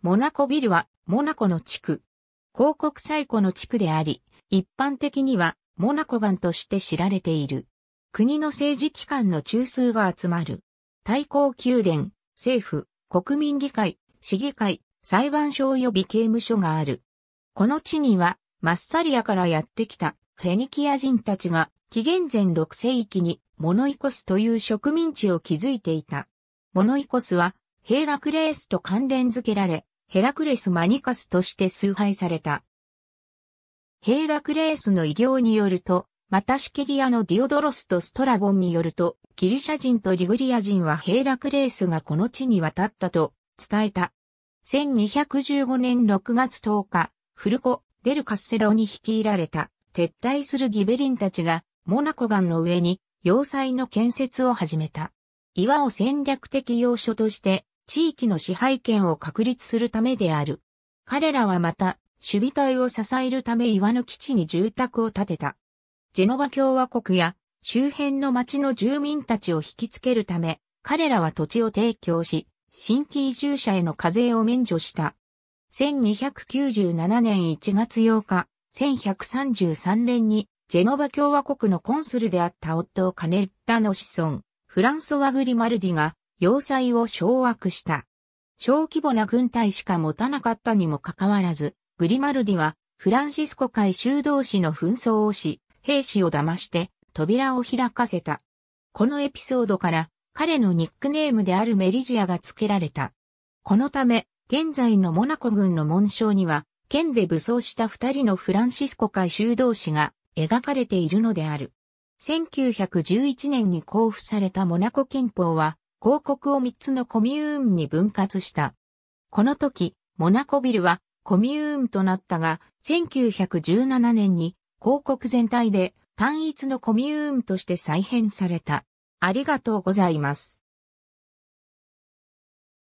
モナコビルは、モナコの地区。広告最古の地区であり、一般的には、モナコ岩として知られている。国の政治機関の中枢が集まる。対抗宮殿、政府、国民議会、市議会、裁判所及び刑務所がある。この地には、マッサリアからやってきたフェニキア人たちが、紀元前6世紀にモノイコスという植民地を築いていた。モノイコスは、ヘーラクレースと関連付けられ、ヘラクレス・マニカスとして崇拝された。ヘラクレースの偉業によると、またシケリアのディオドロスとストラボンによると、ギリシャ人とリグリア人はヘラクレースがこの地に渡ったと伝えた。1215年6月10日、フルコ・デル・カッセロに率いられた撤退するギベリンたちがモナコ岩の上に要塞の建設を始めた。岩を戦略的要所として地域の支配権を確立するためである。彼らはまた、守備隊を支えるため岩の基地に住宅を建てた。ジェノバ共和国や周辺の町の住民たちを引きつけるため、彼らは土地を提供し、新規移住者への課税を免除した。1297年1月8日、1133年に、ジェノバ共和国のコンスルであった夫をカネッラの子孫、フランソワ・グリマルディが、要塞を掌握した。小規模な軍隊しか持たなかったにもかかわらず、グリマルディはフランシスコ海修道士の紛争をし、兵士を騙して扉を開かせた。このエピソードから彼のニックネームであるメリジアが付けられた。このため、現在のモナコ軍の紋章には、剣で武装した二人のフランシスコ海修道士が描かれているのである。1911年に交付されたモナコ憲法は、広告を3つのコミューンに分割した。この時、モナコビルはコミューンとなったが、1917年に広告全体で単一のコミューンとして再編された。ありがとうございます。